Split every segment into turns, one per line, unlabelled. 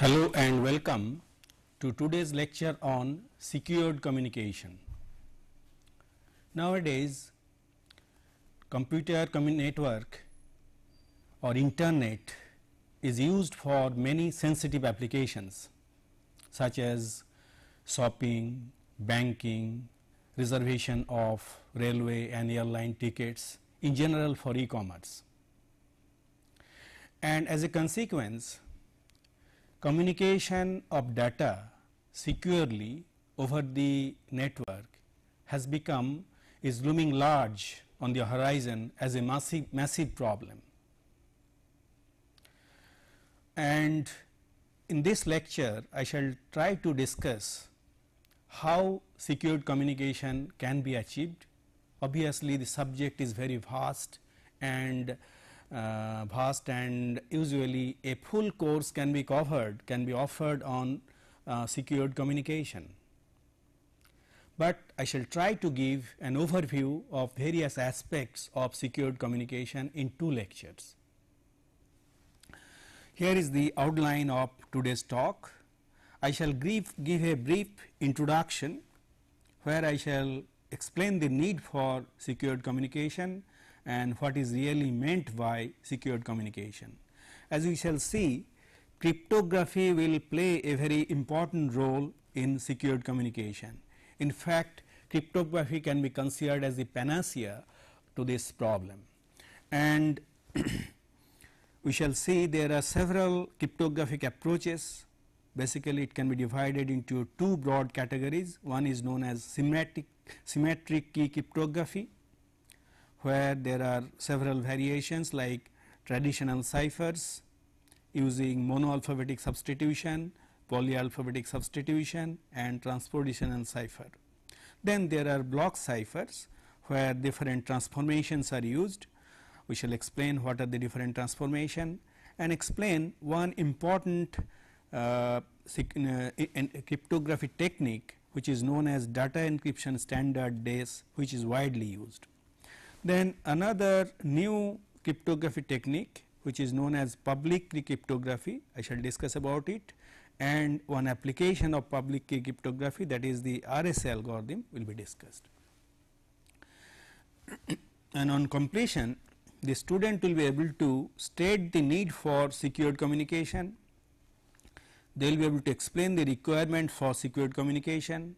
Hello and welcome to today's lecture on secured communication. Nowadays, computer network or internet is used for many sensitive applications such as shopping, banking, reservation of railway and airline tickets in general for e-commerce. And as a consequence, communication of data securely over the network has become is looming large on the horizon as a massive massive problem. And in this lecture I shall try to discuss how secured communication can be achieved. Obviously, the subject is very vast and uh, vast and usually a full course can be covered can be offered on uh, secured communication. But I shall try to give an overview of various aspects of secured communication in two lectures. Here is the outline of today's talk. I shall give, give a brief introduction where I shall explain the need for secured communication and what is really meant by secured communication. As we shall see, cryptography will play a very important role in secured communication. In fact, cryptography can be considered as the panacea to this problem. And we shall see there are several cryptographic approaches. Basically, it can be divided into two broad categories. One is known as symmetric, symmetric key cryptography where there are several variations like traditional ciphers using monoalphabetic substitution, polyalphabetic substitution and transpositional cipher. Then there are block ciphers where different transformations are used. We shall explain what are the different transformation and explain one important uh, uh cryptography technique which is known as data encryption standard DES, which is widely used. Then another new cryptography technique which is known as public key cryptography I shall discuss about it and one application of public key cryptography that is the RSA algorithm will be discussed. and on completion the student will be able to state the need for secured communication, they will be able to explain the requirement for secured communication,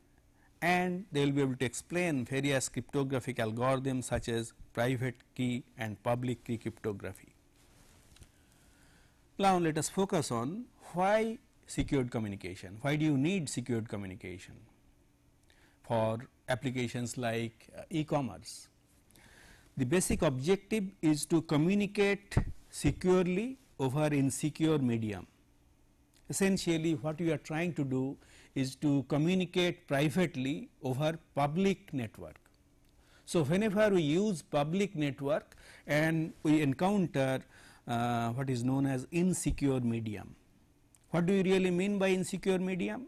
and they will be able to explain various cryptographic algorithms such as private key and public key cryptography. Now, let us focus on why secured communication, why do you need secured communication for applications like uh, e-commerce. The basic objective is to communicate securely over insecure medium. Essentially what you are trying to do is to communicate privately over public network. So, whenever we use public network and we encounter uh, what is known as insecure medium. What do you really mean by insecure medium?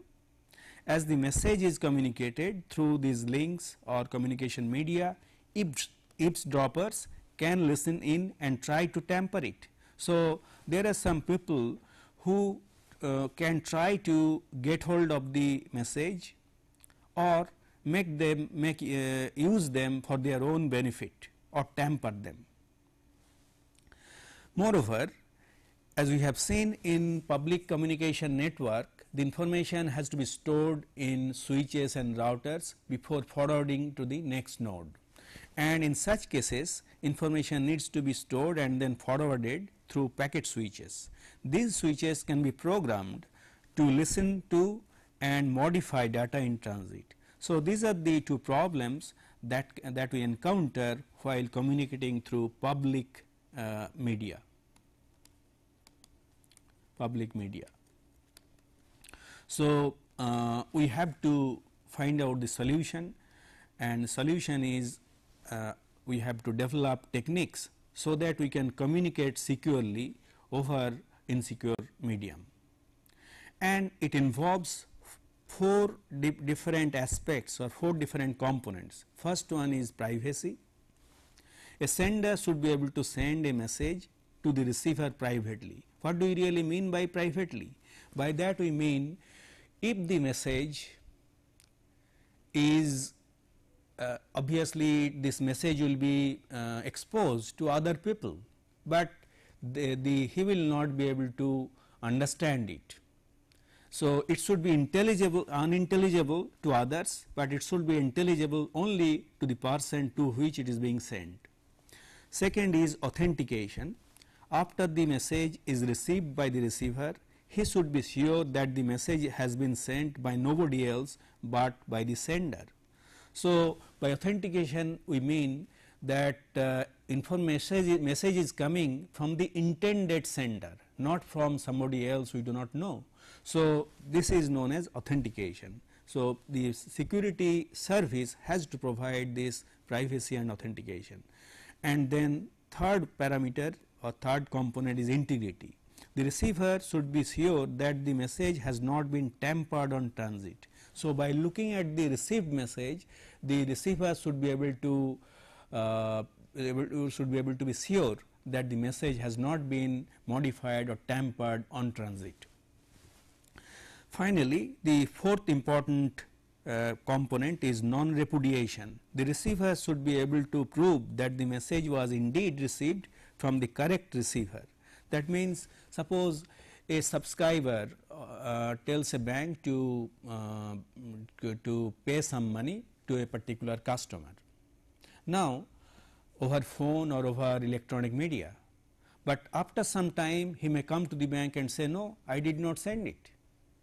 As the message is communicated through these links or communication media, eavesdroppers can listen in and try to tamper it. So, there are some people who uh, can try to get hold of the message or make them make uh, use them for their own benefit or tamper them. Moreover, as we have seen in public communication network, the information has to be stored in switches and routers before forwarding to the next node and in such cases information needs to be stored and then forwarded through packet switches. These switches can be programmed to listen to and modify data in transit. So, these are the two problems that, that we encounter while communicating through public uh, media, public media. So, uh, we have to find out the solution and solution is uh, we have to develop techniques so that we can communicate securely over insecure medium. And it involves four di different aspects or four different components. First one is privacy. A sender should be able to send a message to the receiver privately. What do we really mean by privately? By that we mean if the message is uh, obviously this message will be uh, exposed to other people, but the, the, he will not be able to understand it. So, it should be intelligible unintelligible to others, but it should be intelligible only to the person to which it is being sent. Second is authentication. After the message is received by the receiver, he should be sure that the message has been sent by nobody else but by the sender. So, by authentication we mean that uh, information message is coming from the intended sender not from somebody else we do not know. So, this is known as authentication. So, the security service has to provide this privacy and authentication and then third parameter or third component is integrity. The receiver should be sure that the message has not been tampered on transit. So, by looking at the received message, the receiver should be able to, uh, should be able to be sure that the message has not been modified or tampered on transit. Finally, the fourth important uh, component is non-repudiation. The receiver should be able to prove that the message was indeed received from the correct receiver. That means, suppose a subscriber uh, uh, tells a bank to, uh, to pay some money to a particular customer. Now, over phone or over electronic media, but after some time he may come to the bank and say no I did not send it.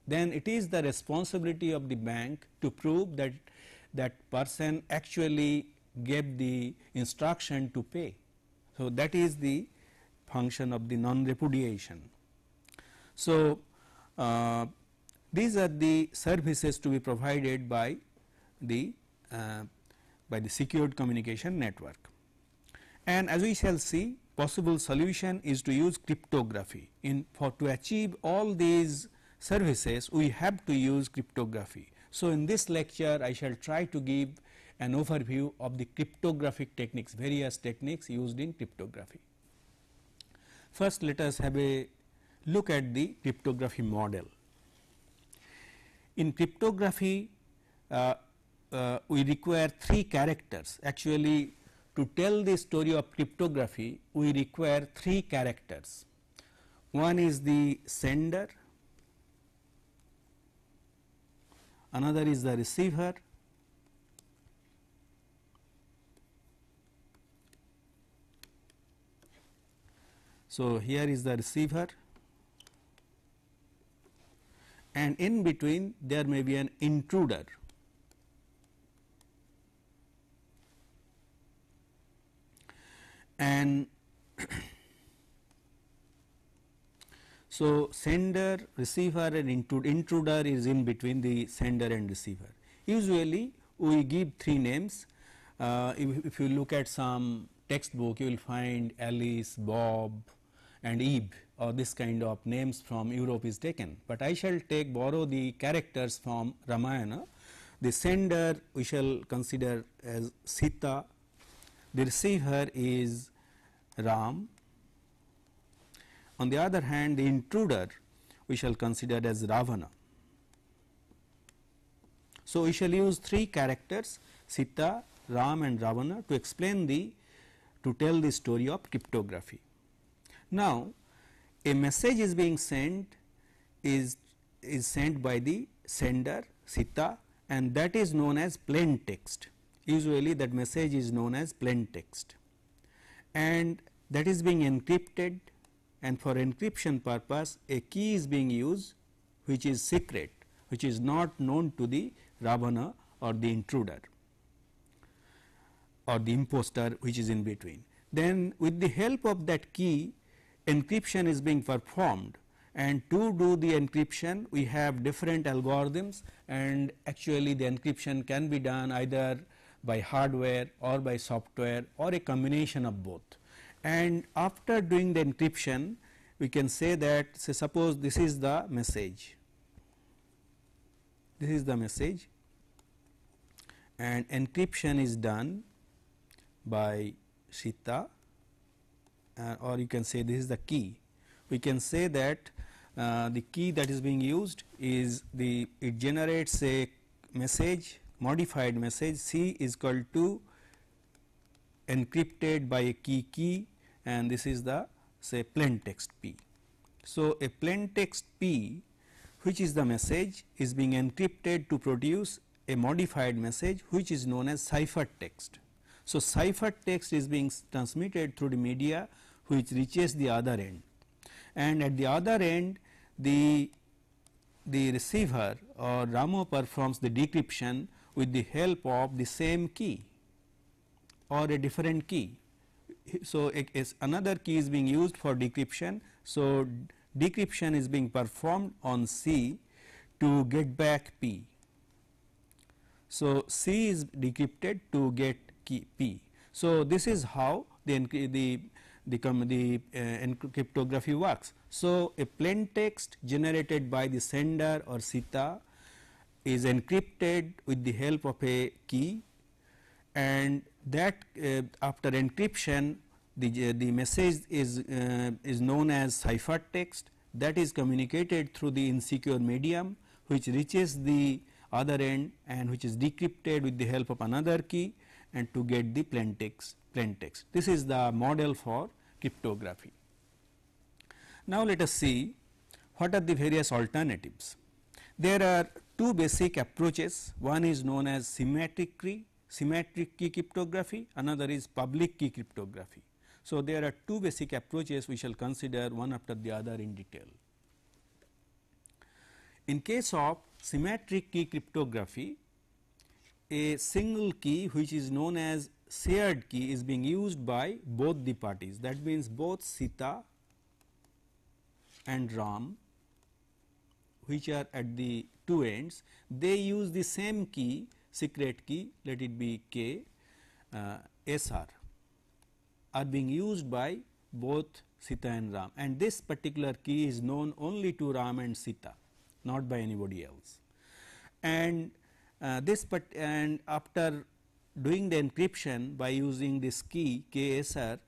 Then it is the responsibility of the bank to prove that that person actually gave the instruction to pay. So, that is the function of the non repudiation. So, uh, these are the services to be provided by the uh, by the secured communication network. And as we shall see possible solution is to use cryptography in for to achieve all these services we have to use cryptography. So, in this lecture I shall try to give an overview of the cryptographic techniques various techniques used in cryptography. First let us have a look at the cryptography model. In cryptography, uh, uh, we require three characters. Actually, to tell the story of cryptography, we require three characters. One is the sender, another is the receiver, So, here is the receiver and in between there may be an intruder. And so, sender, receiver and intruder is in between the sender and receiver. Usually we give three names. Uh, if, if you look at some textbook you will find Alice, Bob and Eve or uh, this kind of names from Europe is taken, but I shall take borrow the characters from Ramayana. The sender we shall consider as Sita, the receiver is Ram. On the other hand, the intruder we shall consider as Ravana. So, we shall use three characters Sita, Ram and Ravana to explain the to tell the story of cryptography. Now, a message is being sent is is sent by the sender Sita and that is known as plain text. Usually that message is known as plain text and that is being encrypted and for encryption purpose a key is being used which is secret which is not known to the Ravana or the intruder or the impostor which is in between. Then with the help of that key encryption is being performed and to do the encryption we have different algorithms and actually the encryption can be done either by hardware or by software or a combination of both. And after doing the encryption we can say that say suppose this is the message, this is the message and encryption is done by Sita uh, or you can say this is the key. We can say that uh, the key that is being used is the it generates a message modified message C is equal to encrypted by a key key and this is the say plain text P. So, a plain text P which is the message is being encrypted to produce a modified message which is known as text. So, text is being transmitted through the media which reaches the other end and at the other end the the receiver or Ramo performs the decryption with the help of the same key or a different key. So, it is another key is being used for decryption. So, decryption is being performed on C to get back P. So, C is decrypted to get P. So, this is how the the the, the uh, cryptography works. So, a plain text generated by the sender or SITA is encrypted with the help of a key and that uh, after encryption the, uh, the message is, uh, is known as cipher text that is communicated through the insecure medium which reaches the other end and which is decrypted with the help of another key and to get the plain text. Plain text. This is the model for cryptography. Now, let us see what are the various alternatives. There are two basic approaches, one is known as symmetric key, symmetric key cryptography, another is public key cryptography. So, there are two basic approaches we shall consider one after the other in detail. In case of symmetric key cryptography, a single key which is known as shared key is being used by both the parties that means both Sita and Ram which are at the two ends they use the same key secret key let it be K uh, SR are being used by both Sita and Ram and this particular key is known only to Ram and Sita not by anybody else. And uh, this but and after doing the encryption by using this key KSR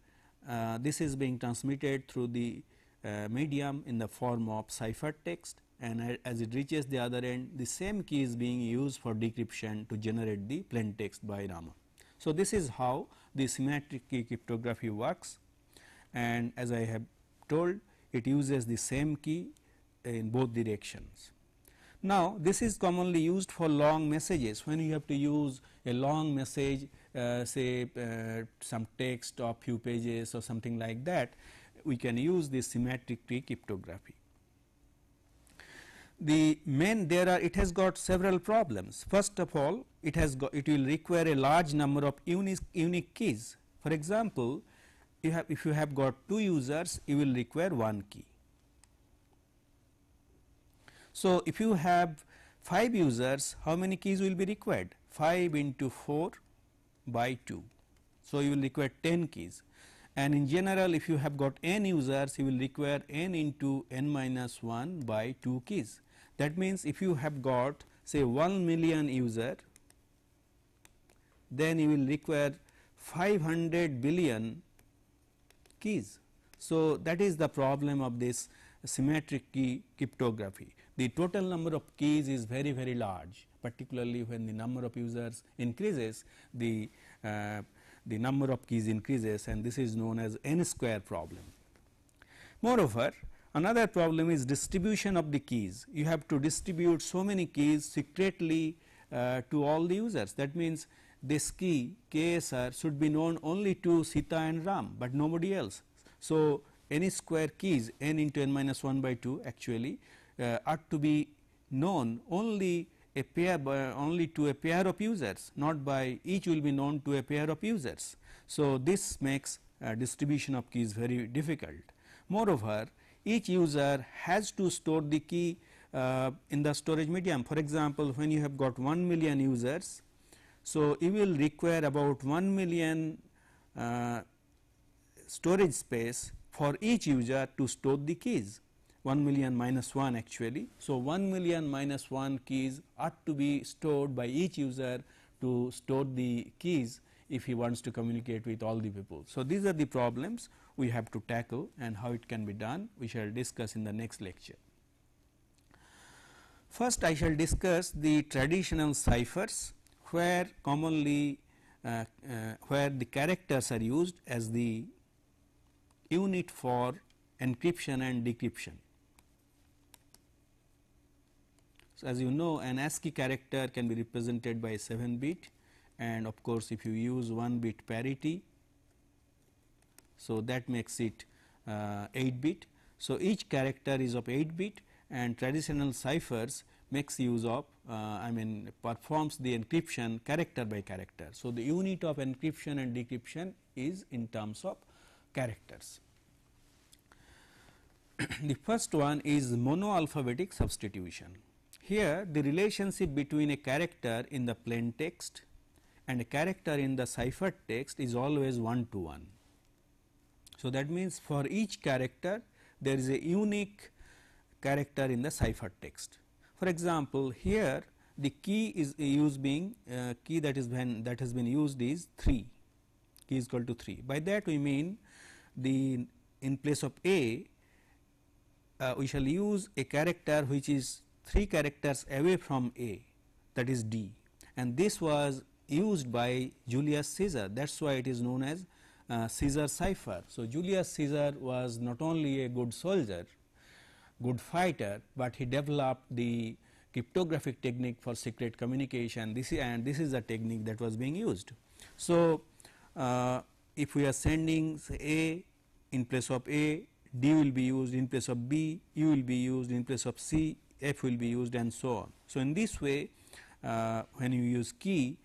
uh, this is being transmitted through the uh, medium in the form of ciphertext and as it reaches the other end the same key is being used for decryption to generate the plain text by Rama. So, this is how the symmetric key cryptography works and as I have told it uses the same key in both directions. Now, this is commonly used for long messages when you have to use a long message uh, say uh, some text or few pages or something like that we can use this symmetric tree cryptography. The main there are it has got several problems first of all it has got it will require a large number of unique, unique keys for example, you have if you have got two users you will require one key so, if you have 5 users, how many keys will be required? 5 into 4 by 2. So, you will require 10 keys and in general if you have got n users, you will require n into n minus 1 by 2 keys. That means, if you have got say 1 million user, then you will require 500 billion keys. So, that is the problem of this symmetric key cryptography the total number of keys is very very large particularly when the number of users increases the uh, the number of keys increases and this is known as n square problem. Moreover, another problem is distribution of the keys you have to distribute so many keys secretly uh, to all the users that means this key KSR should be known only to Sita and Ram but nobody else. So, n square keys n into n minus 1 by 2 actually uh, are to be known only a pair by only to a pair of users not by each will be known to a pair of users. So, this makes uh, distribution of keys very difficult. Moreover, each user has to store the key uh, in the storage medium. For example, when you have got 1 million users, so you will require about 1 million uh, storage space for each user to store the keys. 1 million minus 1 actually. So, 1 million minus 1 keys ought to be stored by each user to store the keys if he wants to communicate with all the people. So, these are the problems we have to tackle and how it can be done we shall discuss in the next lecture. First I shall discuss the traditional ciphers where commonly uh, uh, where the characters are used as the unit for encryption and decryption. So, as you know an ASCII character can be represented by 7 bit and of course, if you use 1 bit parity. So, that makes it uh, 8 bit. So, each character is of 8 bit and traditional ciphers makes use of uh, I mean performs the encryption character by character. So, the unit of encryption and decryption is in terms of characters. the first one is monoalphabetic substitution. Here the relationship between a character in the plain text and a character in the ciphered text is always 1 to 1. So, that means for each character there is a unique character in the ciphered text. For example, here the key is used being uh, key that is been that has been used is 3 key is equal to 3 by that we mean the in place of a uh, we shall use a character which is 3 characters away from A that is D and this was used by Julius Caesar that is why it is known as uh, Caesar cipher. So, Julius Caesar was not only a good soldier, good fighter, but he developed the cryptographic technique for secret communication this is, and this is the technique that was being used. So, uh, if we are sending A in place of A, D will be used in place of B, U will be used in place of C, f will be used and so on. So, in this way uh, when you use key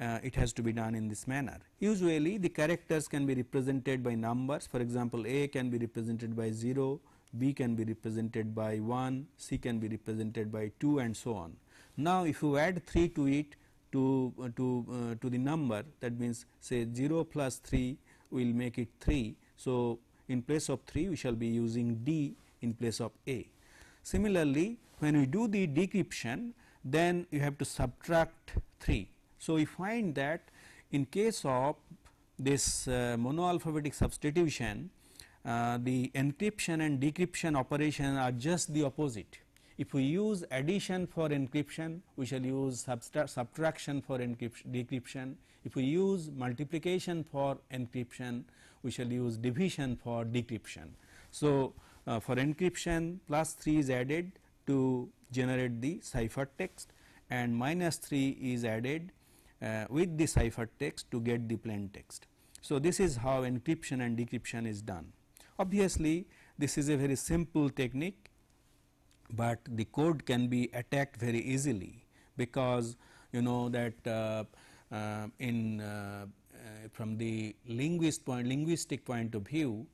uh, it has to be done in this manner. Usually the characters can be represented by numbers for example, A can be represented by 0, B can be represented by 1, C can be represented by 2 and so on. Now, if you add 3 to it to, uh, to, uh, to the number that means say 0 plus 3 will make it 3. So, in place of 3 we shall be using D in place of A. Similarly, when we do the decryption then you have to subtract 3. So, we find that in case of this uh, monoalphabetic substitution uh, the encryption and decryption operation are just the opposite. If we use addition for encryption we shall use subtraction for decryption. If we use multiplication for encryption we shall use division for decryption. So, uh, for encryption plus 3 is added to generate the ciphertext and minus 3 is added uh, with the ciphertext to get the plain text. So, this is how encryption and decryption is done. Obviously, this is a very simple technique, but the code can be attacked very easily because you know that uh, uh, in uh, uh, from the linguist point, linguistic point of view,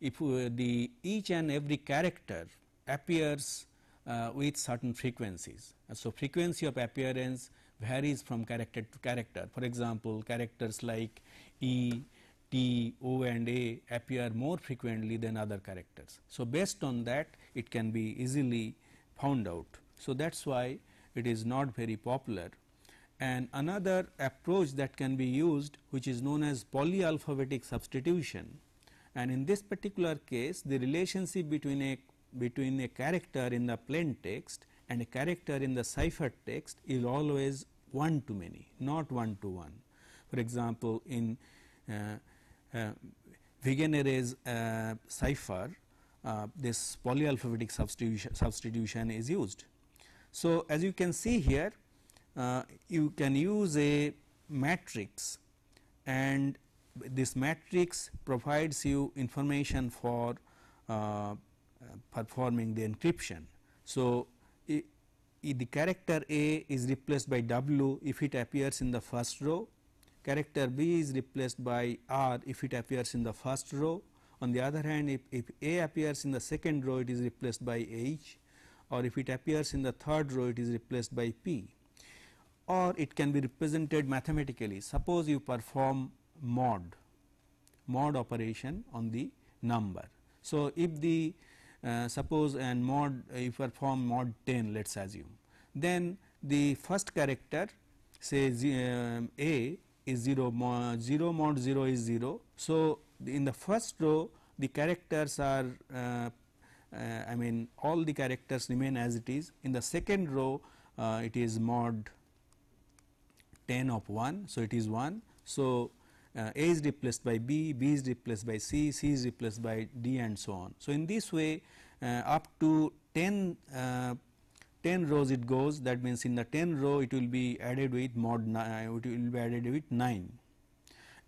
if uh, the each and every character appears uh, with certain frequencies. so, frequency of appearance varies from character to character. For example, characters like E, T, O and A appear more frequently than other characters. So, based on that it can be easily found out. So, that is why it is not very popular. And another approach that can be used which is known as polyalphabetic substitution and in this particular case the relationship between a between a character in the plain text and a character in the cipher text is always one to many not one to one. For example, in uh, uh, uh, cipher uh, this polyalphabetic substitution, substitution is used. So, as you can see here uh, you can use a matrix and this matrix provides you information for uh, performing the encryption. So, if the character A is replaced by W if it appears in the first row, character B is replaced by R if it appears in the first row. On the other hand, if, if A appears in the second row, it is replaced by H or if it appears in the third row, it is replaced by P or it can be represented mathematically. Suppose you perform mod, mod operation on the number. So, if the uh, suppose and mod if you are mod 10 let us assume then the first character say uh, A is 0 mod 0 mod 0 is 0. So, in the first row the characters are uh, uh, I mean all the characters remain as it is in the second row uh, it is mod 10 of 1. So, it is 1. So, uh, A is replaced by B, B is replaced by C, C is replaced by D and so on. So, in this way uh, up to 10, uh, 10 rows it goes that means in the 10 row it will be added with mod 9, uh, it will be added with 9.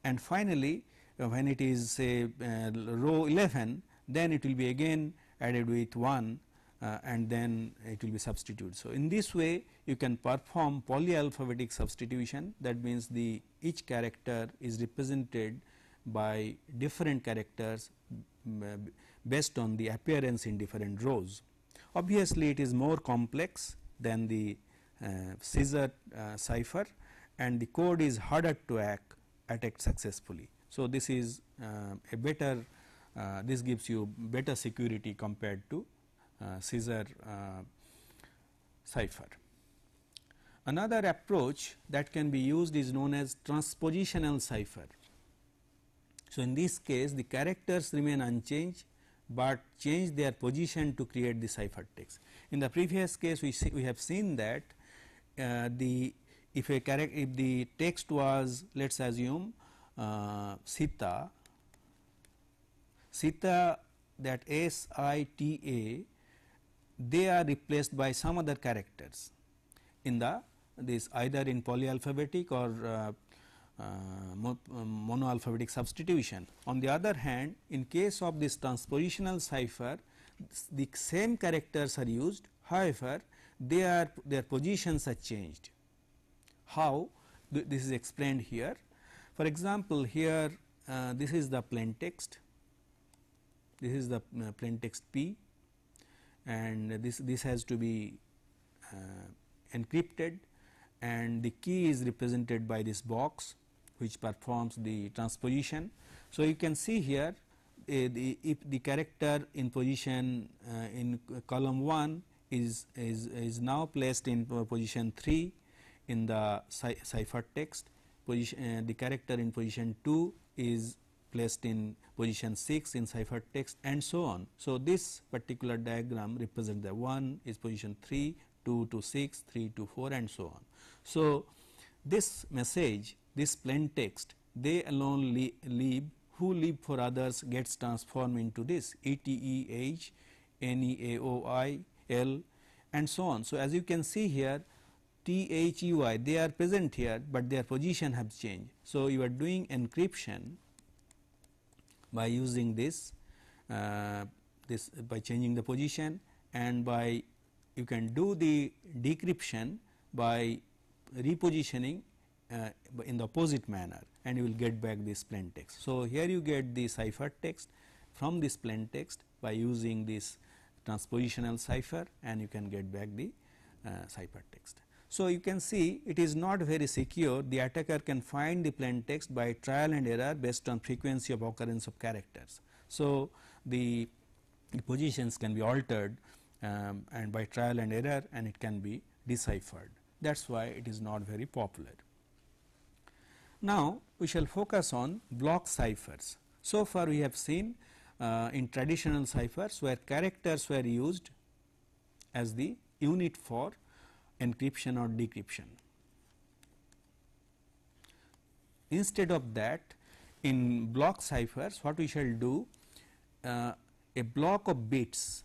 And finally, uh, when it is say uh, row 11 then it will be again added with 1 uh, and then it will be substituted. So, in this way you can perform polyalphabetic substitution that means the each character is represented by different characters uh, based on the appearance in different rows. Obviously, it is more complex than the uh, scissor uh, cipher and the code is harder to act, attack successfully. So, this is uh, a better uh, this gives you better security compared to uh, Caesar uh, cipher. Another approach that can be used is known as transpositional cipher. So, in this case the characters remain unchanged, but change their position to create the ciphertext. In the previous case we, see, we have seen that uh, the if a character if the text was let us assume uh, Sita, Sita that S I T A they are replaced by some other characters in the this either in polyalphabetic or uh, uh, uh monoalphabetic substitution. On the other hand, in case of this transpositional cipher, the same characters are used, however, they are their positions are changed. How? Th this is explained here. For example, here uh, this is the plain text, this is the uh, plain text P and this, this has to be uh, encrypted and the key is represented by this box which performs the transposition. So, you can see here uh, the, if the character in position uh, in column 1 is, is, is now placed in position 3 in the text. position, eh, the character in position 2 is placed in position 6 in ciphertext and so on. So, this particular diagram represents the 1 is position 3, 2 to 6, 3 to 4 and so on. So, this message, this plain text they alone live, who live for others gets transformed into this E T E H N E A O I L and so on. So, as you can see here THEY they are present here, but their position has changed. So, you are doing encryption by using this uh, this by changing the position and by you can do the decryption by repositioning uh, in the opposite manner and you will get back this plain text. So, here you get the cipher text from this plain text by using this transpositional cipher and you can get back the uh, cipher text. So, you can see it is not very secure the attacker can find the plain text by trial and error based on frequency of occurrence of characters. So, the, the positions can be altered um, and by trial and error and it can be deciphered that is why it is not very popular. Now, we shall focus on block ciphers. So far we have seen uh, in traditional ciphers where characters were used as the unit for encryption or decryption. Instead of that in block ciphers what we shall do uh, a block of bits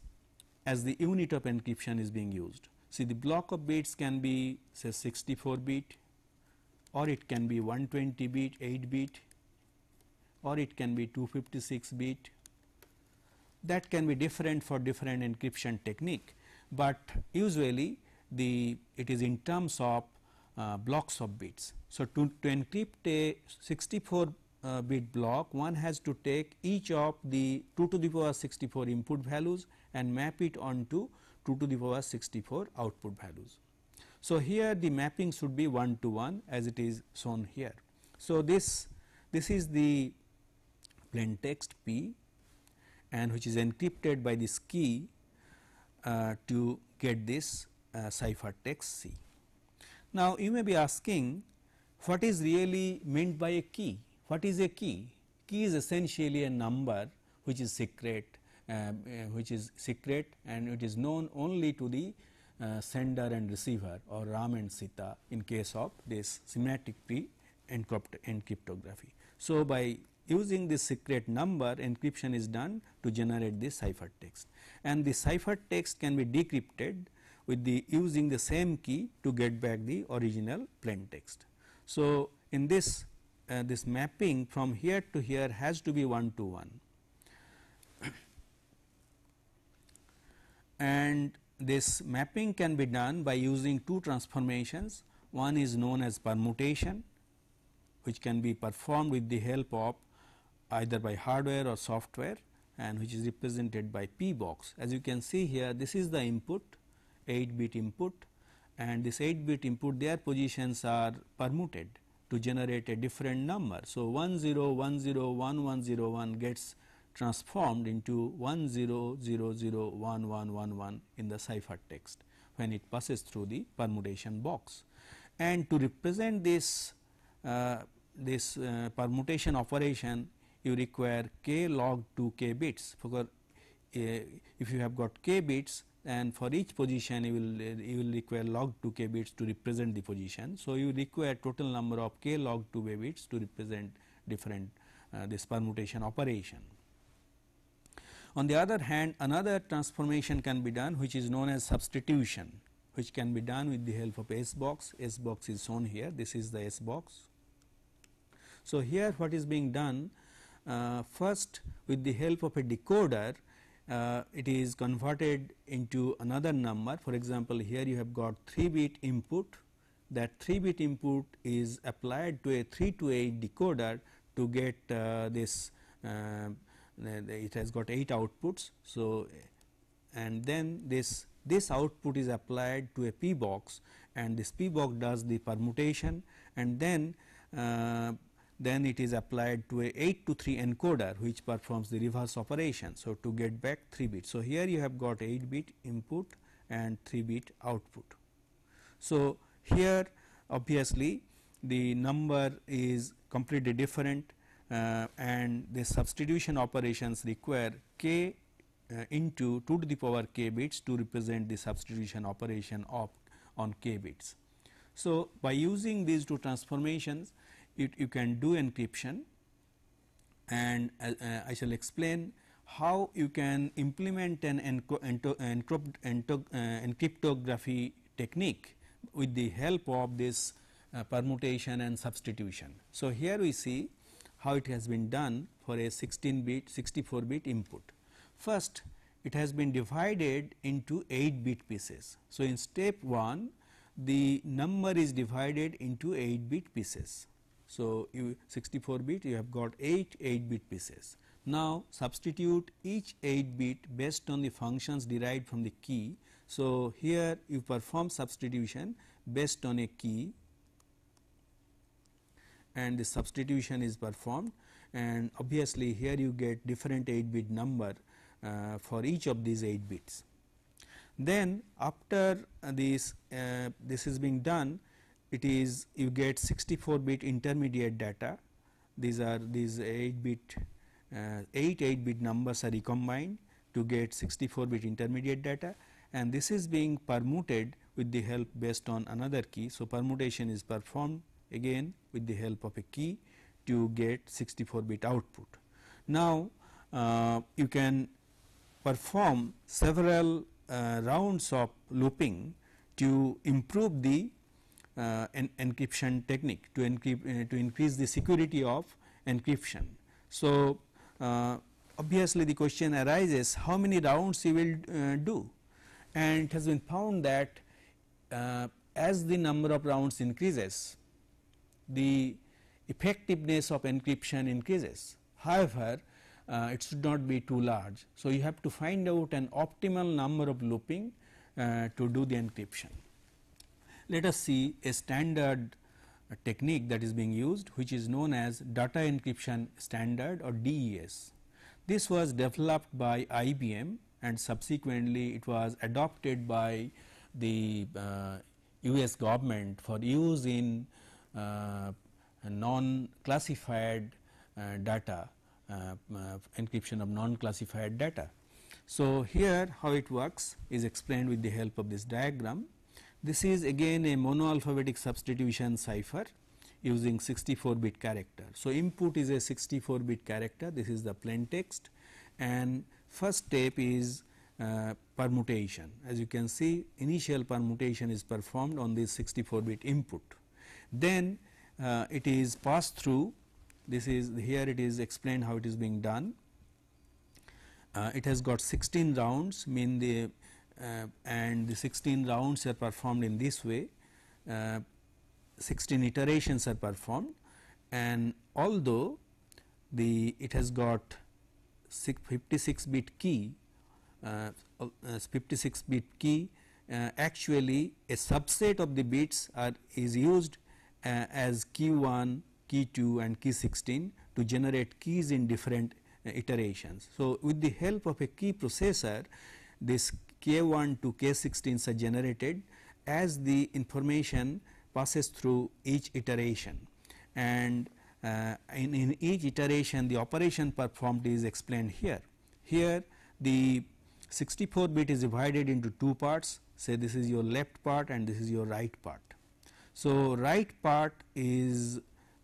as the unit of encryption is being used. See the block of bits can be say 64 bit or it can be 120 bit 8 bit or it can be 256 bit that can be different for different encryption technique, but usually the it is in terms of uh, blocks of bits. So, to, to encrypt a 64 uh, bit block one has to take each of the 2 to the power 64 input values and map it onto 2 to the power 64 output values. So, here the mapping should be 1 to 1 as it is shown here. So, this this is the plain text P and which is encrypted by this key uh, to get this uh, text C. Now, you may be asking what is really meant by a key? What is a key? Key is essentially a number which is secret, uh, uh, which is secret and it is known only to the uh, sender and receiver or Ram and Sita in case of this semantic and cryptography. So, by using this secret number encryption is done to generate this text, and the cipher text can be decrypted with the using the same key to get back the original plain text. So, in this uh, this mapping from here to here has to be 1 to 1 and this mapping can be done by using two transformations one is known as permutation which can be performed with the help of either by hardware or software and which is represented by p box as you can see here this is the input 8 bit input and this 8 bit input their positions are permuted to generate a different number. So, 10101101 gets transformed into 10001111 in the ciphertext when it passes through the permutation box. And to represent this, uh, this uh, permutation operation you require k log 2 k bits because uh, if you have got k bits and for each position you will you will require log 2k bits to represent the position. So, you require total number of k log 2k bits to represent different uh, this permutation operation. On the other hand another transformation can be done which is known as substitution which can be done with the help of S box, S box is shown here this is the S box. So, here what is being done uh, first with the help of a decoder uh, it is converted into another number. For example, here you have got 3 bit input that 3 bit input is applied to a 3 to 8 decoder to get uh, this uh, it has got 8 outputs. So, and then this this output is applied to a p box and this p box does the permutation and then uh, then it is applied to a 8 to 3 encoder which performs the reverse operation. So, to get back 3 bits. So, here you have got 8 bit input and 3 bit output. So, here obviously, the number is completely different uh, and the substitution operations require k uh, into 2 to the power k bits to represent the substitution operation of on k bits. So, by using these two transformations it, you can do encryption and uh, uh, I shall explain how you can implement an uh, encryptography technique with the help of this uh, permutation and substitution. So, here we see how it has been done for a 16 bit 64 bit input. First it has been divided into 8 bit pieces. So, in step 1 the number is divided into 8 bit pieces. So, you 64 bit you have got 8 8 bit pieces. Now, substitute each 8 bit based on the functions derived from the key. So, here you perform substitution based on a key and the substitution is performed and obviously, here you get different 8 bit number uh, for each of these 8 bits. Then after this uh, this is being done it is you get 64 bit intermediate data these are these 8 bit uh, 8 8 bit numbers are recombined to get 64 bit intermediate data and this is being permuted with the help based on another key. So, permutation is performed again with the help of a key to get 64 bit output. Now, uh, you can perform several uh, rounds of looping to improve the an uh, encryption technique to encrypt uh, to increase the security of encryption. So, uh, obviously the question arises how many rounds you will do and it has been found that as the number of rounds increases the effectiveness of encryption increases. However, uh, it should not be too large. So, you have to find out an optimal number of looping uh, to do the encryption. Let us see a standard technique that is being used which is known as data encryption standard or DES. This was developed by IBM and subsequently it was adopted by the uh, US government for use in uh, non classified uh, data uh, uh, encryption of non classified data. So, here how it works is explained with the help of this diagram. This is again a monoalphabetic substitution cipher using 64 bit character. So, input is a 64 bit character this is the plain text and first step is uh, permutation as you can see initial permutation is performed on this 64 bit input. Then uh, it is passed through this is here it is explained how it is being done. Uh, it has got 16 rounds mean the uh, and the 16 rounds are performed in this way. Uh, 16 iterations are performed and although the it has got 56 bit key uh, uh, uh, 56 bit key uh, actually a subset of the bits are is used as key 1 key 2 and key 16 to generate keys in different iterations so with the help of a key processor this K1 to K16 are generated as the information passes through each iteration and uh, in, in, each iteration the operation performed is explained here. Here the 64 bit is divided into two parts say this is your left part and this is your right part. So, right part is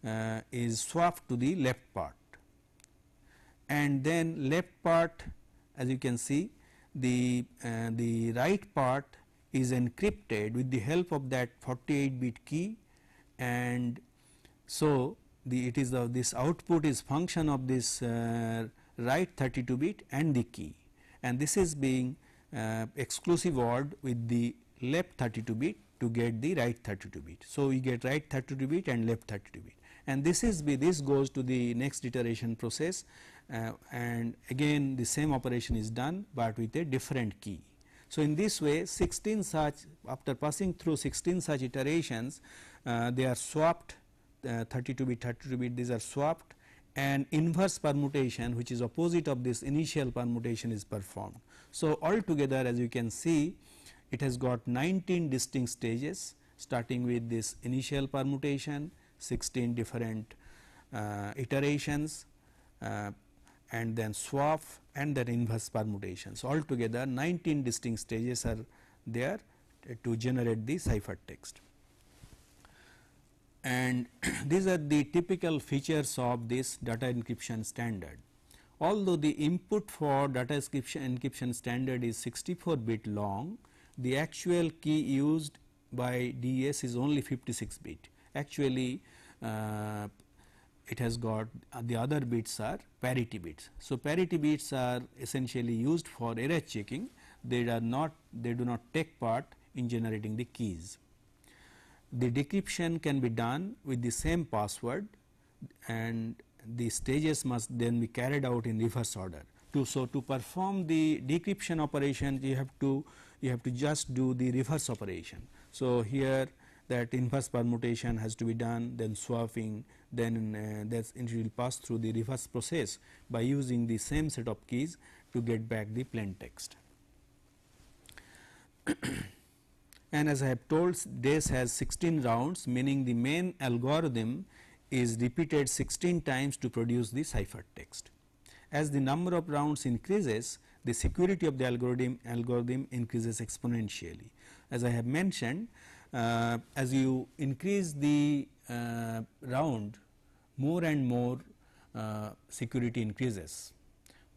uh, is swapped to the left part and then left part as you can see the, uh, the right part is encrypted with the help of that 48 bit key and so the it is uh, this output is function of this uh, 32 bit and the key and this is being uh, exclusive ORed with the left 32 bit to get the right 32 bit. So, we get right 32 bit and left 32 bit and this is be this goes to the next iteration process uh, and again the same operation is done, but with a different key. So, in this way 16 such after passing through 16 such iterations uh, they are swapped uh, 32 bit 32 bit these are swapped and inverse permutation which is opposite of this initial permutation is performed. So, altogether as you can see it has got 19 distinct stages starting with this initial permutation, 16 different uh, iterations, uh, and then swap and then inverse permutations altogether 19 distinct stages are there to generate the ciphertext. And these are the typical features of this data encryption standard. Although the input for data encryption standard is 64 bit long, the actual key used by DES is only 56 bit. Actually, uh, it has got uh, the other bits are parity bits. So, parity bits are essentially used for error checking they are not they do not take part in generating the keys. The decryption can be done with the same password and the stages must then be carried out in reverse order. To, so, to perform the decryption operation you have to you have to just do the reverse operation. So, here that inverse permutation has to be done then swapping then uh, that's it will pass through the reverse process by using the same set of keys to get back the plain text. and as I have told this has 16 rounds meaning the main algorithm is repeated 16 times to produce the text. As the number of rounds increases the security of the algorithm algorithm increases exponentially. As I have mentioned uh, as you increase the uh, round more and more uh, security increases,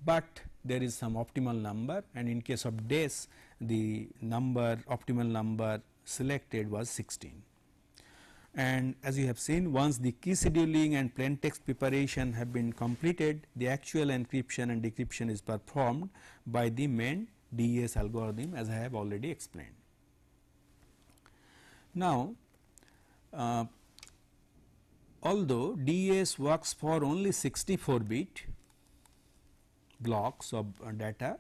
but there is some optimal number and in case of days the number optimal number selected was 16. And as you have seen once the key scheduling and plain text preparation have been completed the actual encryption and decryption is performed by the main DES algorithm as I have already explained. Now, uh, although DES works for only 64 bit blocks of uh, data,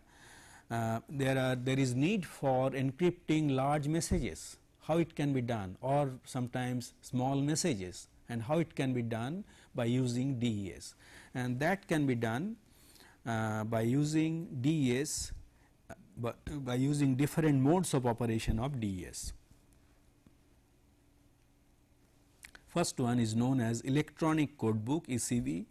uh, there are there is need for encrypting large messages how it can be done or sometimes small messages and how it can be done by using DES and that can be done uh, by using DES uh, by, by using different modes of operation of DES. First one is known as electronic codebook ECB,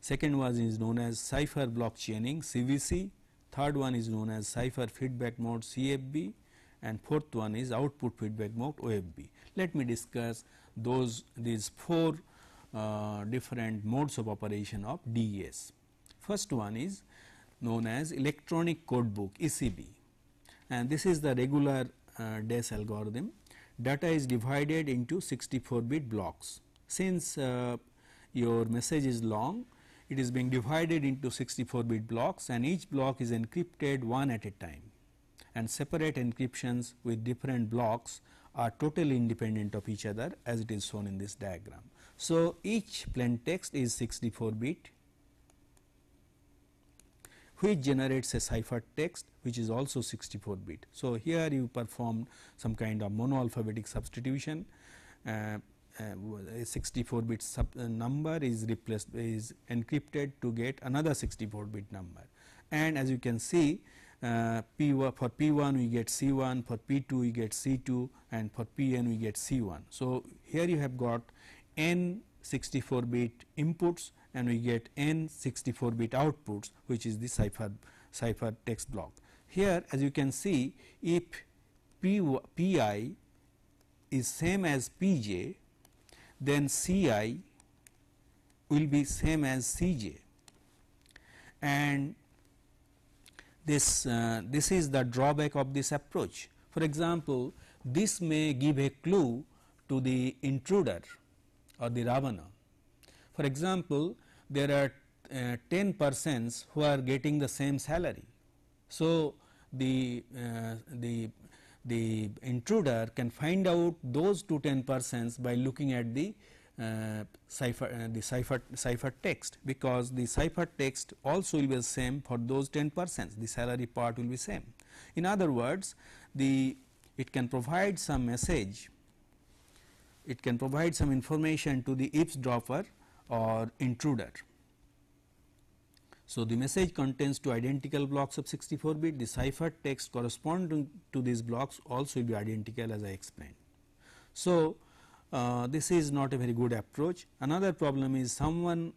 second one is known as cipher block chaining CBC, third one is known as cipher feedback mode CFB and fourth one is output feedback mode OFB. Let me discuss those these four uh, different modes of operation of DES. First one is known as electronic codebook ECB and this is the regular uh, DES algorithm data is divided into 64 bit blocks. Since uh, your message is long, it is being divided into 64 bit blocks and each block is encrypted one at a time and separate encryptions with different blocks are totally independent of each other as it is shown in this diagram. So, each plain text is 64 bit which generates a text, which is also 64 bit. So, here you perform some kind of monoalphabetic substitution uh, uh, 64 bit sub, uh, number is replaced is encrypted to get another 64 bit number. And as you can see uh, p for P1 we get C1 for P2 we get C2 and for Pn we get C1. So, here you have got n 64 bit inputs and we get n 64 bit outputs which is the cipher cipher text block. Here as you can see if Pi is same as Pj then Ci will be same as Cj and this uh, this is the drawback of this approach. For example, this may give a clue to the intruder or the Ravana. For example, there are uh, 10 persons who are getting the same salary. So, the, uh, the, the intruder can find out those two 10 persons by looking at the uh, cipher uh, the cipher cipher text because the cipher text also will be the same for those 10 persons the salary part will be same in other words the it can provide some message it can provide some information to the eavesdropper or intruder. So, the message contains two identical blocks of 64 bit the cipher text corresponding to these blocks also will be identical as I explained. So, uh, this is not a very good approach another problem is someone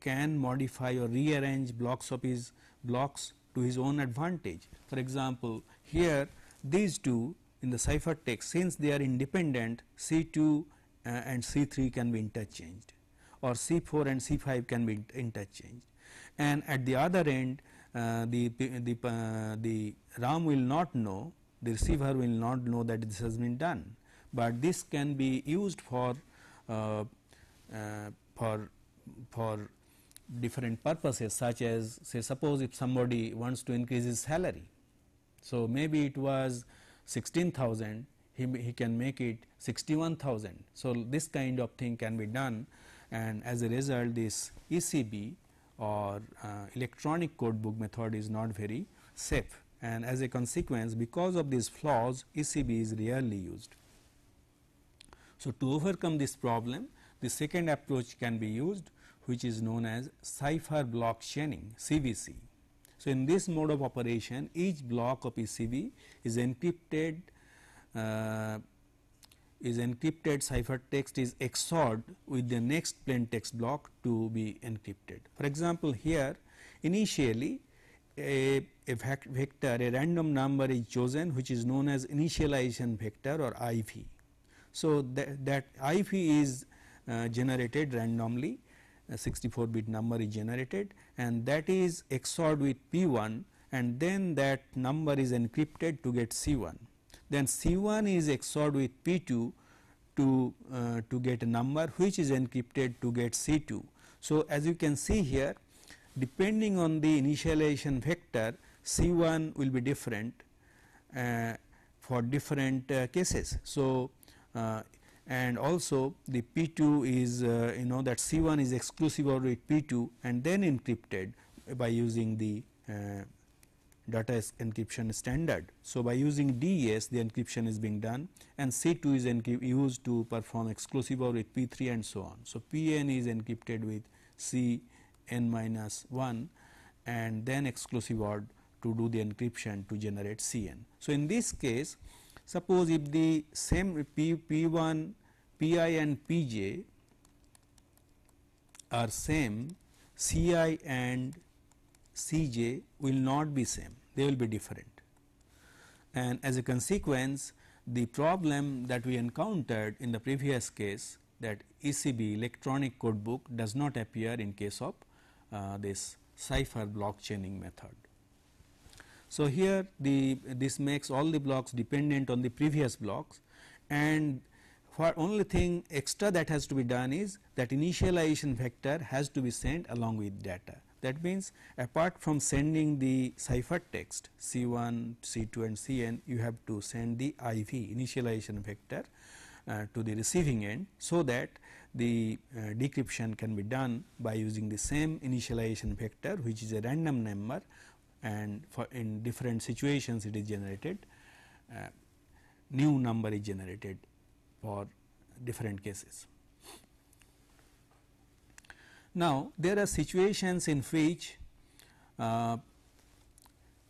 can modify or rearrange blocks of his blocks to his own advantage. For example, here these two in the cipher text, since they are independent C2 uh, and C3 can be interchanged or C4 and C5 can be interchanged. And at the other end uh, the, the, uh, the RAM will not know, the receiver will not know that this has been done, but this can be used for, uh, uh for, for different purposes such as say suppose if somebody wants to increase his salary. So, maybe it was 16,000, he, he can make it 61,000. So, this kind of thing can be done and as a result this ECB or uh, electronic codebook method is not very safe and as a consequence because of these flaws ECB is rarely used. So, to overcome this problem the second approach can be used which is known as cipher block chaining CBC. So, in this mode of operation each block of ECB is encrypted uh, is encrypted ciphertext is XORed with the next plain text block to be encrypted. For example, here initially a, a vector a random number is chosen which is known as initialization vector or IV. So, that, that IV is uh, generated randomly a 64 bit number is generated and that is XORed with P1 and then that number is encrypted to get C1 then C1 is XORed with P2 to, uh, to get a number which is encrypted to get C2. So, as you can see here depending on the initialization vector C1 will be different uh, for different uh, cases. So, uh, and also the P2 is uh, you know that C1 is exclusive or with P2 and then encrypted by using the uh, data encryption standard. So, by using DES the encryption is being done and C2 is used to perform exclusive or with P3 and so on. So, PN is encrypted with CN minus 1 and then exclusive OR to do the encryption to generate CN. So, in this case suppose if the same P, P1, PI and PJ are same CI and CJ will not be same they will be different. And as a consequence the problem that we encountered in the previous case that ECB electronic code book does not appear in case of uh, this cipher block chaining method. So, here the this makes all the blocks dependent on the previous blocks and for only thing extra that has to be done is that initialization vector has to be sent along with data. That means, apart from sending the ciphertext C 1, C 2 and C n you have to send the IV initialization vector uh, to the receiving end. So, that the uh, decryption can be done by using the same initialization vector which is a random number and for in different situations it is generated uh, new number is generated for different cases. Now, there are situations in which uh,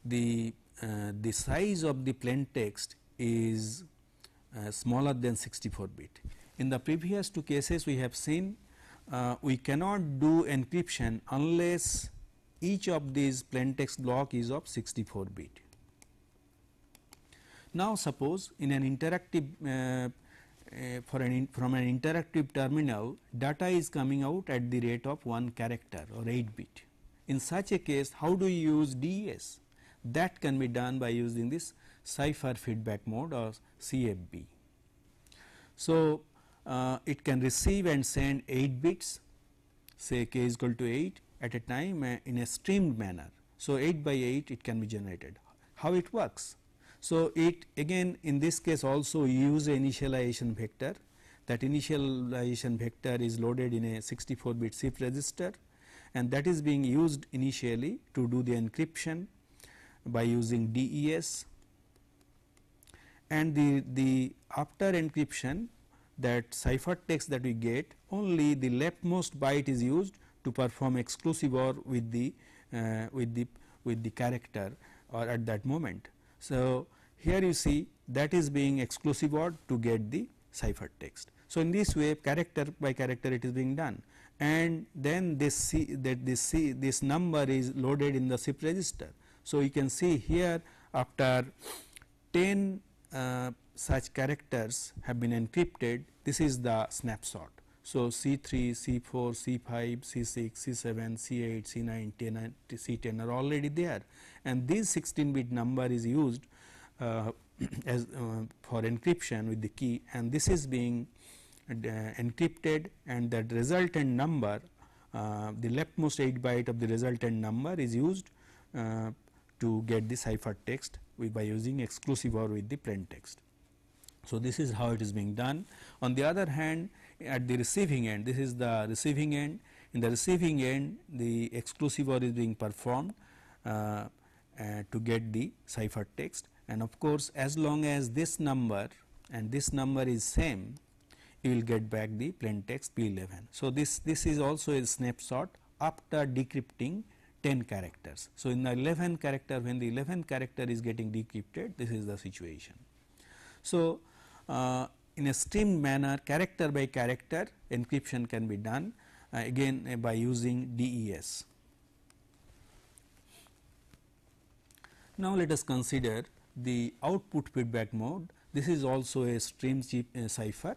the, uh, the size of the plain text is uh, smaller than 64 bit. In the previous two cases we have seen uh, we cannot do encryption unless each of these plain text block is of 64 bit. Now, suppose in an interactive uh, for an from an interactive terminal data is coming out at the rate of 1 character or 8 bit. In such a case how do you use DES? That can be done by using this cipher feedback mode or CFB. So, uh, it can receive and send 8 bits say k is equal to 8 at a time uh, in a streamed manner. So, 8 by 8 it can be generated. How it works? So, it again in this case also use a initialization vector that initialization vector is loaded in a 64 bit shift register and that is being used initially to do the encryption by using DES and the, the after encryption that ciphertext that we get only the leftmost byte is used to perform exclusive OR with the uh, with the with the character or at that moment. So, here you see that is being exclusive OR to get the cipher text. So, in this way character by character it is being done and then this C that this C this number is loaded in the SIP register. So, you can see here after 10 uh, such characters have been encrypted this is the snapshot. So, C3, C4, C5, C6, C7, C8, C9, C10 are already there and this 16 bit number is used uh, as uh, for encryption with the key and this is being uh, encrypted and that resultant number uh, the leftmost 8 byte of the resultant number is used uh, to get the cipher text by using exclusive OR with the plain text. So, this is how it is being done. On the other hand, at the receiving end, this is the receiving end. In the receiving end, the exclusive OR is being performed uh, uh, to get the ciphertext and of course, as long as this number and this number is same you will get back the plain text P11. So, this, this is also a snapshot after decrypting 10 characters. So, in the 11 character when the 11 character is getting decrypted this is the situation. So, uh, in a streamed manner character by character encryption can be done uh, again uh, by using DES. Now, let us consider the output feedback mode. This is also a stream cipher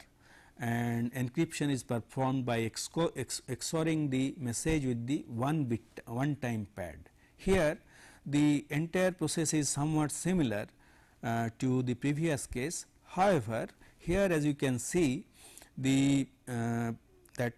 and encryption is performed by XORing the message with the one bit one time pad. Here the entire process is somewhat similar uh, to the previous case. However, here as you can see the uh, that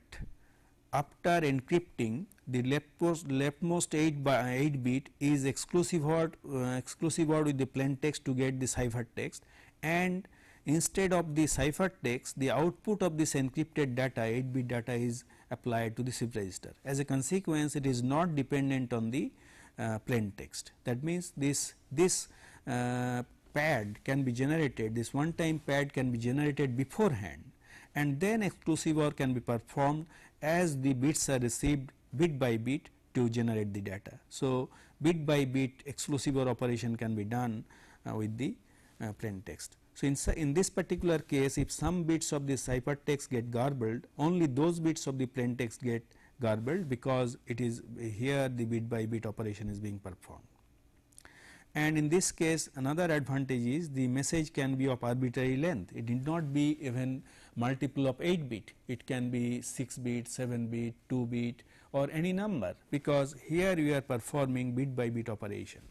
after encrypting the leftmost, leftmost 8 by 8 bit is exclusive OR uh, exclusive OR with the plain text to get the cipher text, and instead of the cipher text, the output of this encrypted data 8 bit data is applied to the shift register. As a consequence it is not dependent on the uh, plain text that means this this uh, pad can be generated this one time pad can be generated beforehand and then exclusive OR can be performed as the bits are received bit by bit to generate the data. So, bit by bit exclusive or operation can be done uh, with the uh, plain text. So, in, in this particular case if some bits of the ciphertext get garbled only those bits of the plain text get garbled because it is here the bit by bit operation is being performed. And in this case another advantage is the message can be of arbitrary length it need not be even multiple of 8 bit it can be 6 bit, 7 bit, 2 bit or any number because here we are performing bit by bit operation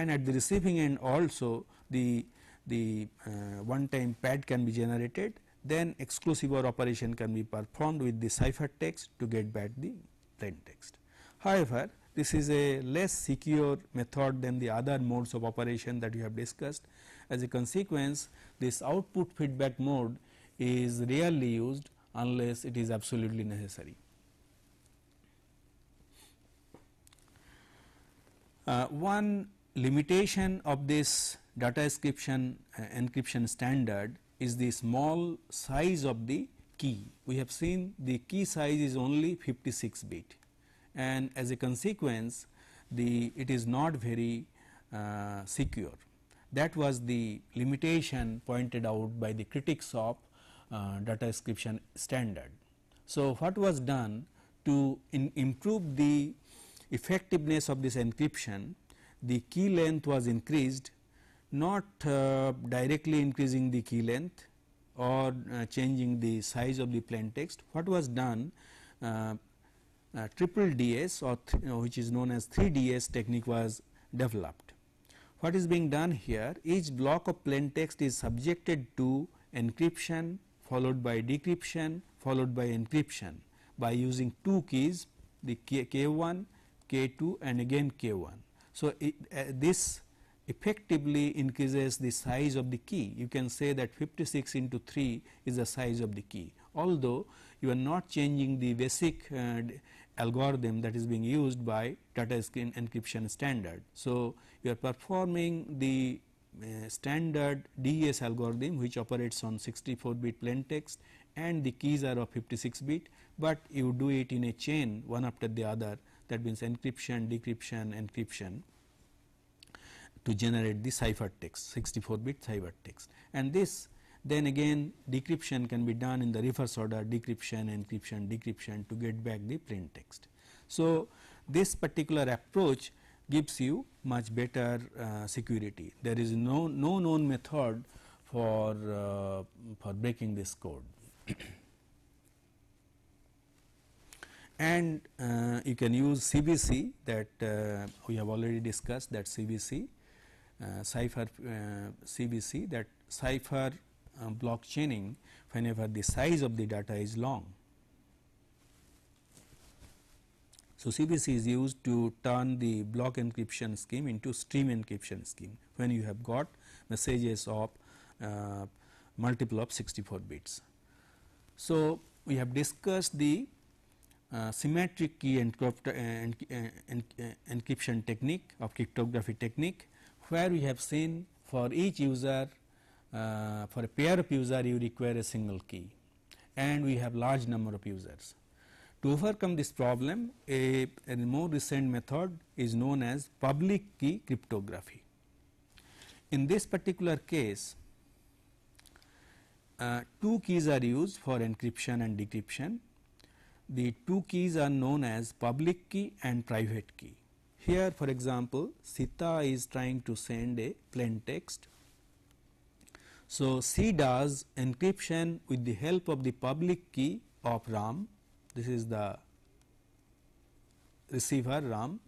and at the receiving end also the the uh, one time pad can be generated then exclusive or operation can be performed with the cipher text to get back the plain text. However, this is a less secure method than the other modes of operation that we have discussed. As a consequence, this output feedback mode is rarely used unless it is absolutely necessary. Uh, one limitation of this data encryption, uh, encryption standard is the small size of the key. We have seen the key size is only 56 bit and as a consequence the it is not very uh, secure. That was the limitation pointed out by the critics of uh, data encryption standard. So, what was done to improve the effectiveness of this encryption, the key length was increased not uh, directly increasing the key length or uh, changing the size of the plain text. What was done uh, uh triple DS or uh, which is known as 3DS technique was developed. What is being done here each block of plain text is subjected to encryption followed by decryption followed by encryption by using two keys the K, K1 k 2 and again k 1. So, it, uh, this effectively increases the size of the key. You can say that 56 into 3 is the size of the key, although you are not changing the basic uh, algorithm that is being used by data screen encryption standard. So, you are performing the uh, standard DES algorithm which operates on 64 bit plain text and the keys are of 56 bit, but you do it in a chain one after the other that means encryption, decryption, encryption to generate the ciphertext 64 bit ciphertext and this then again decryption can be done in the reverse order decryption, encryption, decryption to get back the plain text. So, this particular approach gives you much better uh, security there is no, no known method for, uh, for breaking this code. and uh, you can use CBC that uh, we have already discussed that CBC uh, cipher CBC uh, that cipher uh, block chaining whenever the size of the data is long. So, CBC is used to turn the block encryption scheme into stream encryption scheme when you have got messages of uh, multiple of 64 bits. So, we have discussed the uh, symmetric key uh, uh, uh, encryption technique of cryptography technique where we have seen for each user uh, for a pair of user you require a single key and we have large number of users. To overcome this problem a, a more recent method is known as public key cryptography. In this particular case uh, two keys are used for encryption and decryption the two keys are known as public key and private key. Here for example, Sita is trying to send a plain text. So, she does encryption with the help of the public key of RAM, this is the receiver RAM.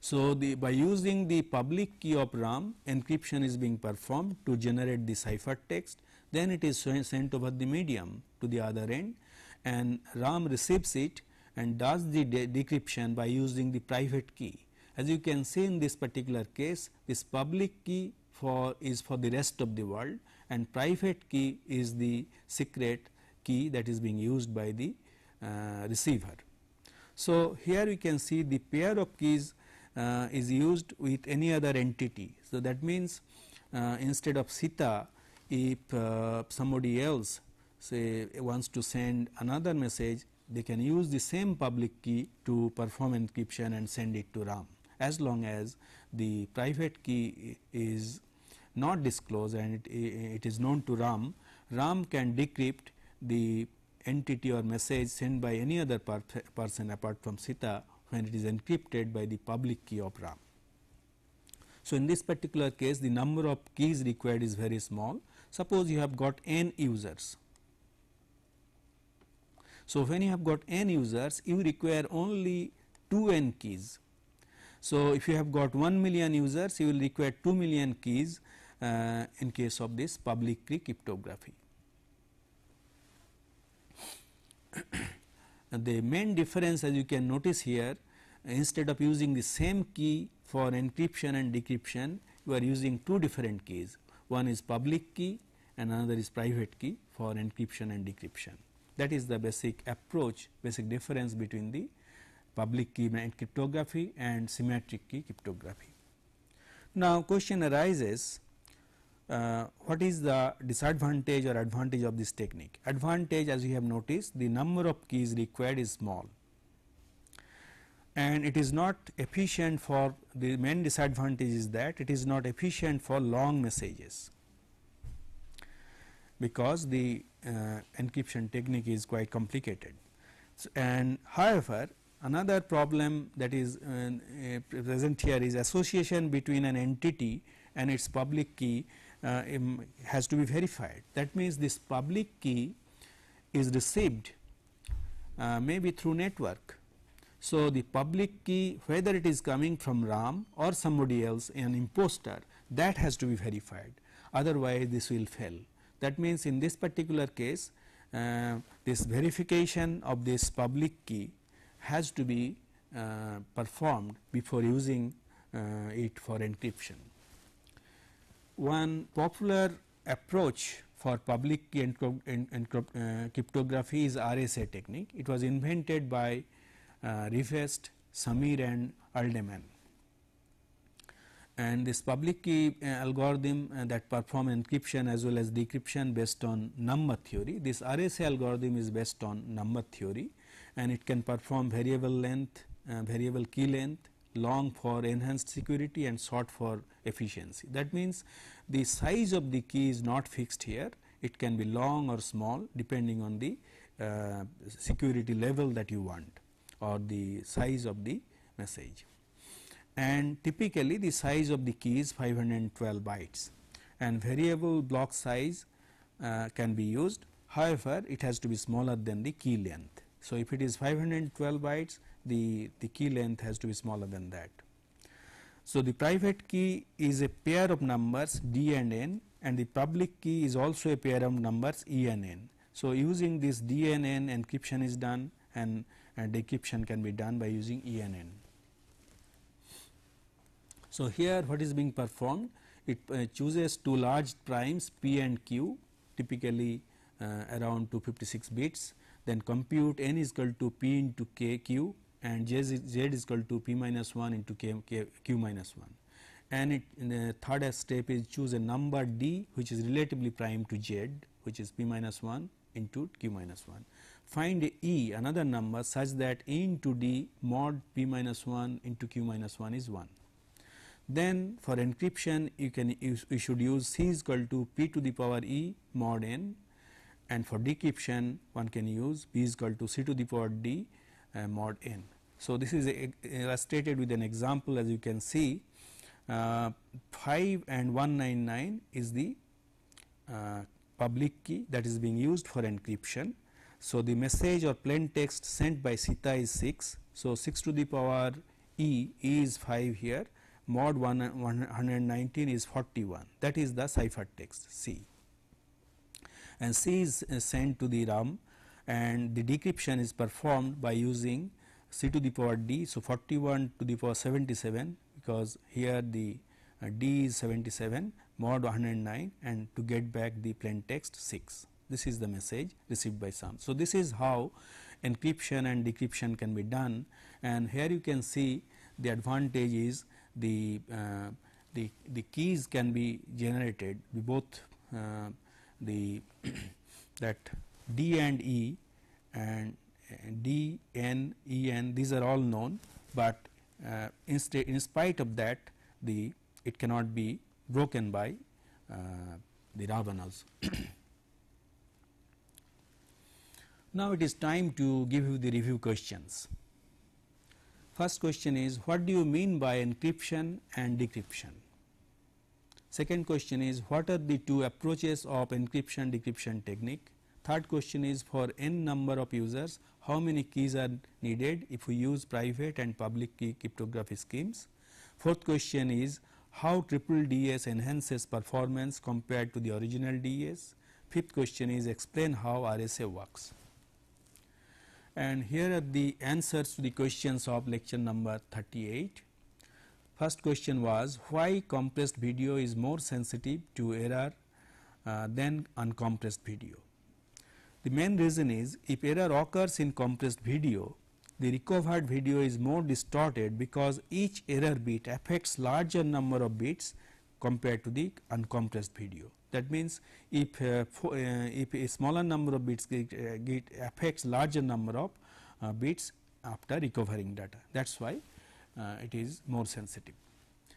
So, the by using the public key of RAM encryption is being performed to generate the cipher text. then it is sent over the medium to the other end and RAM receives it and does the de decryption by using the private key. As you can see in this particular case, this public key for is for the rest of the world and private key is the secret key that is being used by the uh, receiver. So, here we can see the pair of keys uh, is used with any other entity. So, that means uh, instead of Sita if uh, somebody else say wants to send another message they can use the same public key to perform encryption and send it to RAM as long as the private key is not disclosed and it, it is known to RAM, RAM can decrypt the entity or message sent by any other per person apart from Sita when it is encrypted by the public key of RAM. So, in this particular case the number of keys required is very small. Suppose you have got n users so, when you have got n users you require only 2 n keys. So, if you have got 1 million users you will require 2 million keys uh, in case of this public key cryptography. the main difference as you can notice here instead of using the same key for encryption and decryption we are using two different keys one is public key and another is private key for encryption and decryption. That is the basic approach, basic difference between the public key and cryptography and symmetric key cryptography. Now, question arises uh, what is the disadvantage or advantage of this technique? Advantage as you have noticed the number of keys required is small and it is not efficient for the main disadvantage is that it is not efficient for long messages because the uh, encryption technique is quite complicated. So, and however, another problem that is uh, uh, present here is association between an entity and its public key uh, um, has to be verified. That means, this public key is received uh, maybe through network. So, the public key whether it is coming from RAM or somebody else an imposter that has to be verified otherwise this will fail. That means, in this particular case uh, this verification of this public key has to be uh, performed before using uh, it for encryption. One popular approach for public key uh, cryptography is RSA technique. It was invented by uh, Rivest, Samir and Aldeman and this public key uh, algorithm uh, that perform encryption as well as decryption based on number theory. This RSA algorithm is based on number theory and it can perform variable length, uh, variable key length, long for enhanced security and short for efficiency. That means, the size of the key is not fixed here, it can be long or small depending on the uh, security level that you want or the size of the message and typically the size of the key is 512 bytes and variable block size uh, can be used however it has to be smaller than the key length. So, if it is 512 bytes the, the key length has to be smaller than that. So, the private key is a pair of numbers D and N and the public key is also a pair of numbers E and N. So, using this D and N encryption is done and, and decryption can be done by using E and N. So, here what is being performed? It uh, chooses two large primes P and Q typically uh, around 256 bits then compute n is equal to P into K Q and z is equal to P minus 1 into K, K Q minus 1 and it, the third step is choose a number D which is relatively prime to Z which is P minus 1 into Q minus 1. Find E another number such that E into D mod P minus 1 into Q minus 1 is 1. Then for encryption you can use we should use C is equal to P to the power E mod n and for decryption one can use B is equal to C to the power D uh, mod n. So, this is a, illustrated with an example as you can see uh, 5 and 199 is the uh, public key that is being used for encryption. So, the message or plain text sent by Sita is 6. So, 6 to the power e, e is 5 here mod 119 is 41 that is the ciphertext C and C is uh, sent to the RAM and the decryption is performed by using C to the power D. So, 41 to the power 77 because here the uh, D is 77 mod 109 and to get back the plain text 6 this is the message received by SAM. So, this is how encryption and decryption can be done and here you can see the advantage is the, uh, the, the keys can be generated both uh, the that D and E and uh, D, N, E, N these are all known, but uh, in, in spite of that the it cannot be broken by uh, the Ravanas. now it is time to give you the review questions. First question is what do you mean by encryption and decryption? Second question is what are the two approaches of encryption decryption technique? Third question is for n number of users how many keys are needed if we use private and public key cryptography schemes. Fourth question is how triple DS enhances performance compared to the original DS? Fifth question is explain how RSA works and here are the answers to the questions of lecture number 38. First question was why compressed video is more sensitive to error uh, than uncompressed video. The main reason is if error occurs in compressed video, the recovered video is more distorted because each error bit affects larger number of bits compared to the uncompressed video. That means, if, uh, for, uh, if a smaller number of bits get, uh, get affects larger number of uh, bits after recovering data that is why uh, it is more sensitive.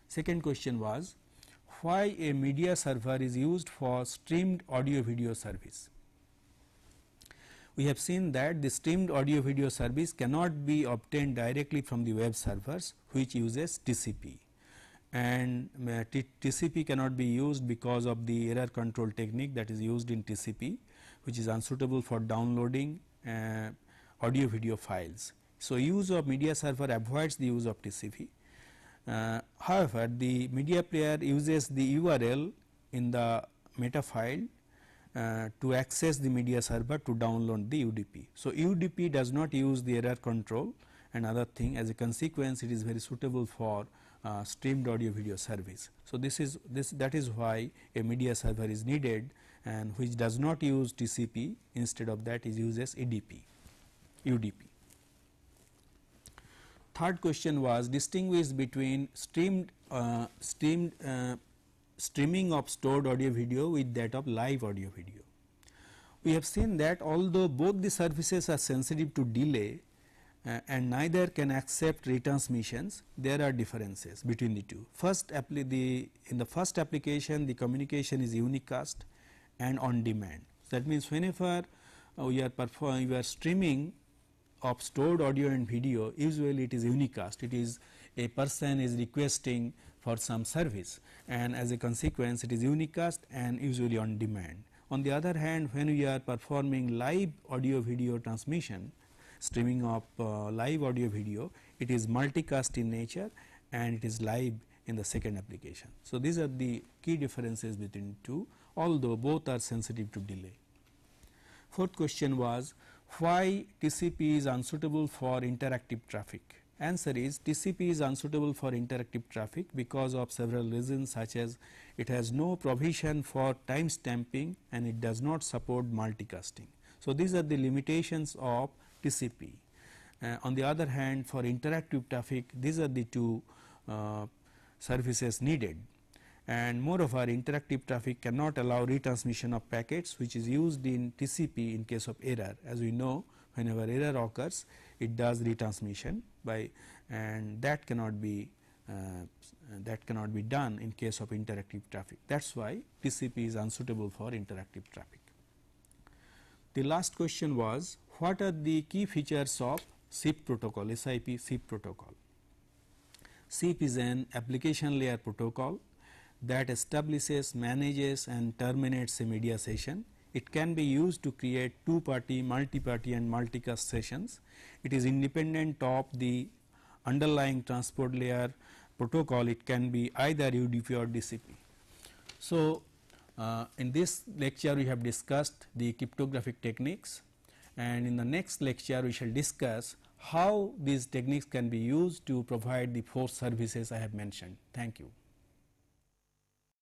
Second question was why a media server is used for streamed audio video service. We have seen that the streamed audio video service cannot be obtained directly from the web servers which uses TCP and uh, TCP cannot be used because of the error control technique that is used in TCP which is unsuitable for downloading uh, audio video files. So, use of media server avoids the use of TCP. Uh, however, the media player uses the URL in the meta file uh, to access the media server to download the UDP. So, UDP does not use the error control and other thing as a consequence it is very suitable for uh, streamed audio video service. So, this is this that is why a media server is needed and which does not use TCP instead of that is uses EDP UDP. Third question was distinguish between streamed uh, streamed uh, streaming of stored audio video with that of live audio video. We have seen that although both the services are sensitive to delay uh, and neither can accept retransmissions, there are differences between the two. First, the in the first application, the communication is unicast and on demand. that means whenever uh, we are performing, uh, we are streaming of stored audio and video, usually it is unicast. It is a person is requesting for some service, and as a consequence, it is unicast and usually on demand. On the other hand, when we are performing live audio video transmission, streaming of uh, live audio video, it is multicast in nature and it is live in the second application. So, these are the key differences between two although both are sensitive to delay. Fourth question was why TCP is unsuitable for interactive traffic. Answer is TCP is unsuitable for interactive traffic because of several reasons such as it has no provision for time stamping and it does not support multicasting. So, these are the limitations of TCP. Uh, on the other hand for interactive traffic these are the two uh, services needed and moreover interactive traffic cannot allow retransmission of packets which is used in TCP in case of error as we know whenever error occurs it does retransmission by and that cannot be uh, that cannot be done in case of interactive traffic that is why TCP is unsuitable for interactive traffic. The last question was what are the key features of SIP protocol, SIP SIP protocol? SIP is an application layer protocol that establishes, manages and terminates a media session. It can be used to create two party, multi party and multicast sessions. It is independent of the underlying transport layer protocol. It can be either UDP or DCP. So, uh, in this lecture we have discussed the cryptographic techniques, and in the next lecture we shall discuss how these techniques can be used to provide the four services I have mentioned. Thank you.